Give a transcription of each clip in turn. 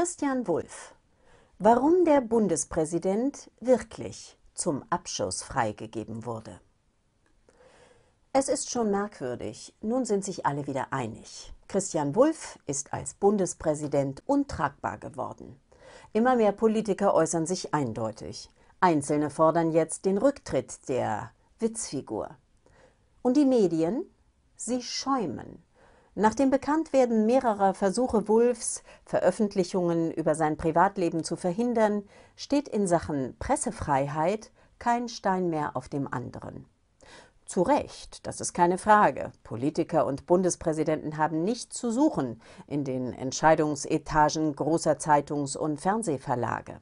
Christian Wulff. Warum der Bundespräsident wirklich zum Abschuss freigegeben wurde. Es ist schon merkwürdig, nun sind sich alle wieder einig. Christian Wulff ist als Bundespräsident untragbar geworden. Immer mehr Politiker äußern sich eindeutig. Einzelne fordern jetzt den Rücktritt der Witzfigur. Und die Medien? Sie schäumen. Nach dem Bekanntwerden mehrerer Versuche Wulffs, Veröffentlichungen über sein Privatleben zu verhindern, steht in Sachen Pressefreiheit kein Stein mehr auf dem anderen. Zu Recht, das ist keine Frage. Politiker und Bundespräsidenten haben nichts zu suchen in den Entscheidungsetagen großer Zeitungs- und Fernsehverlage.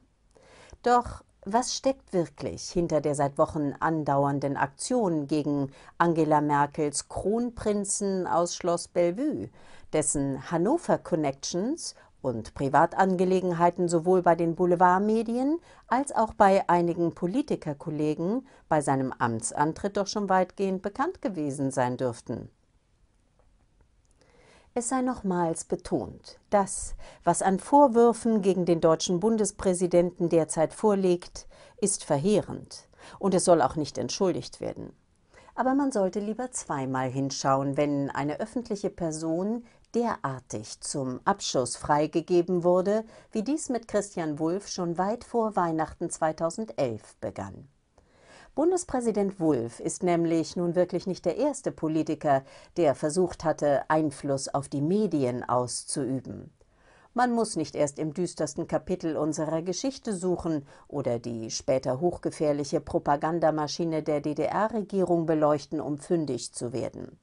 Doch was steckt wirklich hinter der seit Wochen andauernden Aktion gegen Angela Merkels Kronprinzen aus Schloss Bellevue, dessen Hannover Connections und Privatangelegenheiten sowohl bei den Boulevardmedien als auch bei einigen Politikerkollegen bei seinem Amtsantritt doch schon weitgehend bekannt gewesen sein dürften? Es sei nochmals betont, das, was an Vorwürfen gegen den deutschen Bundespräsidenten derzeit vorliegt, ist verheerend und es soll auch nicht entschuldigt werden. Aber man sollte lieber zweimal hinschauen, wenn eine öffentliche Person derartig zum Abschuss freigegeben wurde, wie dies mit Christian Wulff schon weit vor Weihnachten 2011 begann. Bundespräsident Wulff ist nämlich nun wirklich nicht der erste Politiker, der versucht hatte, Einfluss auf die Medien auszuüben. Man muss nicht erst im düstersten Kapitel unserer Geschichte suchen oder die später hochgefährliche Propagandamaschine der DDR-Regierung beleuchten, um fündig zu werden.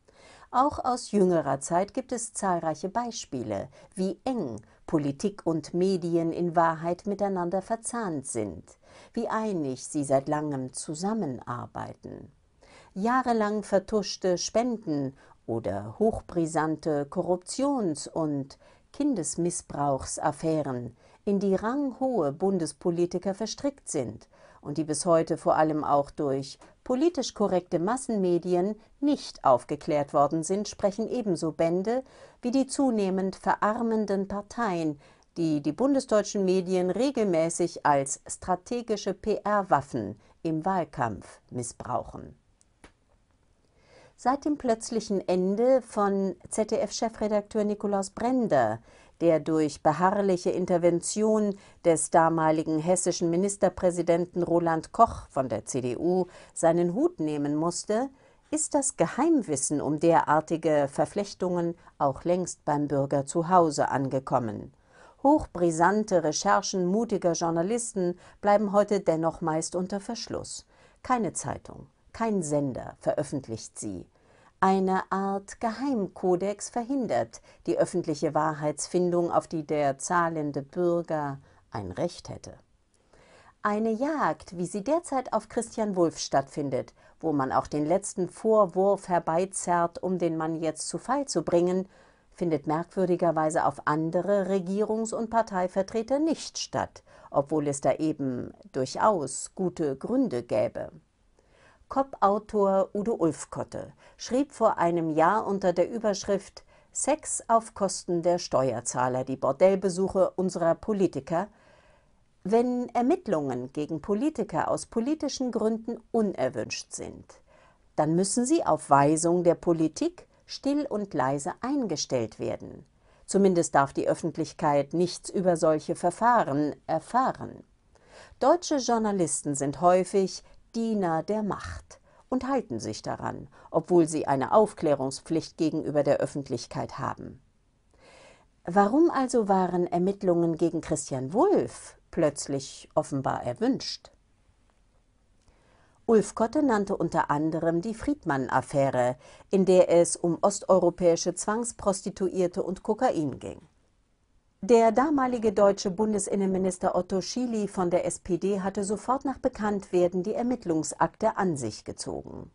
Auch aus jüngerer Zeit gibt es zahlreiche Beispiele, wie eng Politik und Medien in Wahrheit miteinander verzahnt sind wie einig sie seit langem zusammenarbeiten. Jahrelang vertuschte Spenden oder hochbrisante Korruptions- und Kindesmissbrauchsaffären, in die ranghohe Bundespolitiker verstrickt sind und die bis heute vor allem auch durch politisch korrekte Massenmedien nicht aufgeklärt worden sind, sprechen ebenso Bände wie die zunehmend verarmenden Parteien die die bundesdeutschen Medien regelmäßig als strategische PR-Waffen im Wahlkampf missbrauchen. Seit dem plötzlichen Ende von ZDF-Chefredakteur Nikolaus Brender, der durch beharrliche Intervention des damaligen hessischen Ministerpräsidenten Roland Koch von der CDU seinen Hut nehmen musste, ist das Geheimwissen um derartige Verflechtungen auch längst beim Bürger zu Hause angekommen. Hochbrisante Recherchen mutiger Journalisten bleiben heute dennoch meist unter Verschluss. Keine Zeitung, kein Sender veröffentlicht sie. Eine Art Geheimkodex verhindert die öffentliche Wahrheitsfindung, auf die der zahlende Bürger ein Recht hätte. Eine Jagd, wie sie derzeit auf Christian Wulff stattfindet, wo man auch den letzten Vorwurf herbeizerrt, um den Mann jetzt zu Fall zu bringen, findet merkwürdigerweise auf andere Regierungs- und Parteivertreter nicht statt, obwohl es da eben durchaus gute Gründe gäbe. Cop-Autor Udo Ulfkotte schrieb vor einem Jahr unter der Überschrift Sex auf Kosten der Steuerzahler, die Bordellbesuche unserer Politiker, wenn Ermittlungen gegen Politiker aus politischen Gründen unerwünscht sind, dann müssen sie auf Weisung der Politik still und leise eingestellt werden. Zumindest darf die Öffentlichkeit nichts über solche Verfahren erfahren. Deutsche Journalisten sind häufig Diener der Macht und halten sich daran, obwohl sie eine Aufklärungspflicht gegenüber der Öffentlichkeit haben. Warum also waren Ermittlungen gegen Christian Wulff plötzlich offenbar erwünscht? Ulf Kotte nannte unter anderem die Friedmann-Affäre, in der es um osteuropäische Zwangsprostituierte und Kokain ging. Der damalige deutsche Bundesinnenminister Otto Schily von der SPD hatte sofort nach Bekanntwerden die Ermittlungsakte an sich gezogen.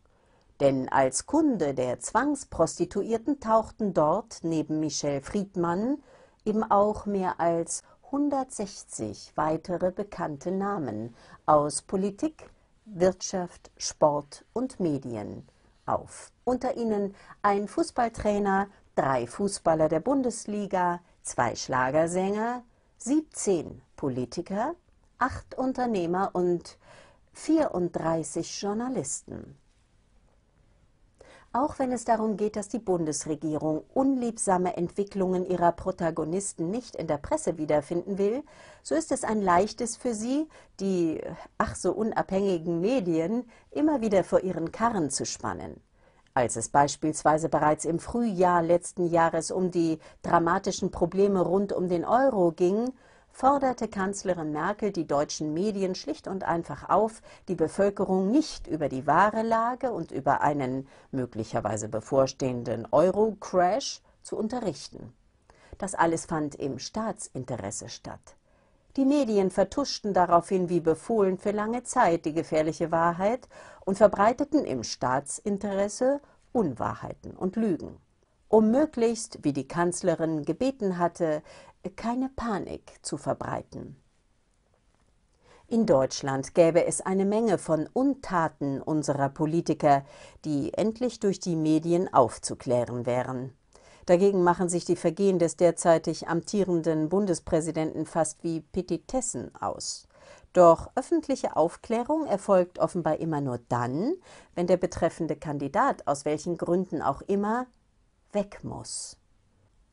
Denn als Kunde der Zwangsprostituierten tauchten dort neben Michel Friedmann eben auch mehr als 160 weitere bekannte Namen aus Politik, Wirtschaft, Sport und Medien auf. Unter ihnen ein Fußballtrainer, drei Fußballer der Bundesliga, zwei Schlagersänger, 17 Politiker, acht Unternehmer und 34 Journalisten. Auch wenn es darum geht, dass die Bundesregierung unliebsame Entwicklungen ihrer Protagonisten nicht in der Presse wiederfinden will, so ist es ein leichtes für sie, die ach so unabhängigen Medien immer wieder vor ihren Karren zu spannen. Als es beispielsweise bereits im Frühjahr letzten Jahres um die dramatischen Probleme rund um den Euro ging, forderte Kanzlerin Merkel die deutschen Medien schlicht und einfach auf, die Bevölkerung nicht über die wahre Lage und über einen möglicherweise bevorstehenden Euro-Crash zu unterrichten. Das alles fand im Staatsinteresse statt. Die Medien vertuschten daraufhin wie befohlen für lange Zeit die gefährliche Wahrheit und verbreiteten im Staatsinteresse Unwahrheiten und Lügen um möglichst, wie die Kanzlerin gebeten hatte, keine Panik zu verbreiten. In Deutschland gäbe es eine Menge von Untaten unserer Politiker, die endlich durch die Medien aufzuklären wären. Dagegen machen sich die Vergehen des derzeitig amtierenden Bundespräsidenten fast wie Petitessen aus. Doch öffentliche Aufklärung erfolgt offenbar immer nur dann, wenn der betreffende Kandidat aus welchen Gründen auch immer weg muss.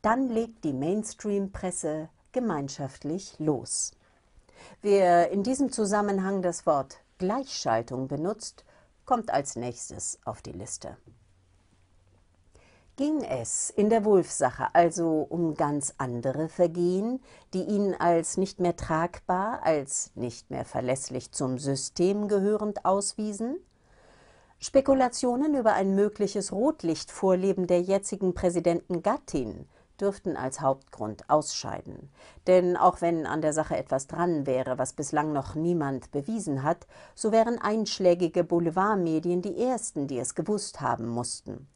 Dann legt die Mainstream-Presse gemeinschaftlich los. Wer in diesem Zusammenhang das Wort Gleichschaltung benutzt, kommt als nächstes auf die Liste. Ging es in der Wulfsache also um ganz andere Vergehen, die ihn als nicht mehr tragbar, als nicht mehr verlässlich zum System gehörend auswiesen? Spekulationen über ein mögliches Rotlichtvorleben der jetzigen Präsidentengattin dürften als Hauptgrund ausscheiden. Denn auch wenn an der Sache etwas dran wäre, was bislang noch niemand bewiesen hat, so wären einschlägige Boulevardmedien die ersten, die es gewusst haben mussten.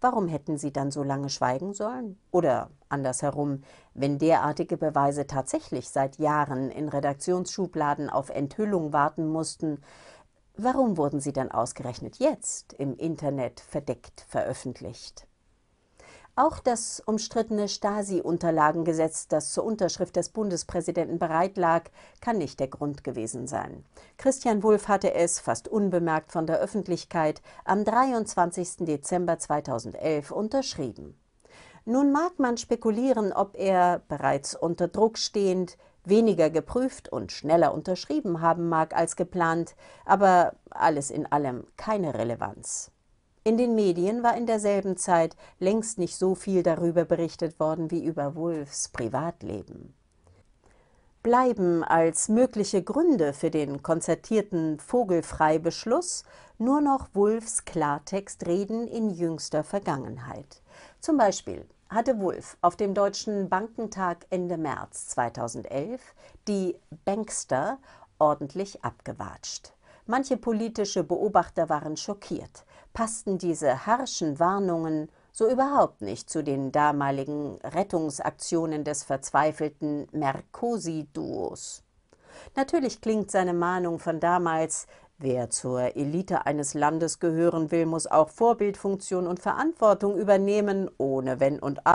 Warum hätten sie dann so lange schweigen sollen? Oder andersherum, wenn derartige Beweise tatsächlich seit Jahren in Redaktionsschubladen auf Enthüllung warten mussten, Warum wurden sie dann ausgerechnet jetzt im Internet verdeckt veröffentlicht? Auch das umstrittene Stasi-Unterlagengesetz, das zur Unterschrift des Bundespräsidenten bereit lag, kann nicht der Grund gewesen sein. Christian Wulff hatte es, fast unbemerkt von der Öffentlichkeit, am 23. Dezember 2011 unterschrieben. Nun mag man spekulieren, ob er, bereits unter Druck stehend, weniger geprüft und schneller unterschrieben haben mag als geplant, aber alles in allem keine Relevanz. In den Medien war in derselben Zeit längst nicht so viel darüber berichtet worden wie über Wolfs Privatleben bleiben als mögliche Gründe für den konzertierten Vogelfreibeschluss nur noch Wulfs Klartextreden in jüngster Vergangenheit. Zum Beispiel hatte Wulf auf dem Deutschen Bankentag Ende März 2011 die Bankster ordentlich abgewatscht. Manche politische Beobachter waren schockiert. Passten diese harschen Warnungen so überhaupt nicht zu den damaligen Rettungsaktionen des verzweifelten Mercosi-Duos. Natürlich klingt seine Mahnung von damals, wer zur Elite eines Landes gehören will, muss auch Vorbildfunktion und Verantwortung übernehmen, ohne Wenn und Aber.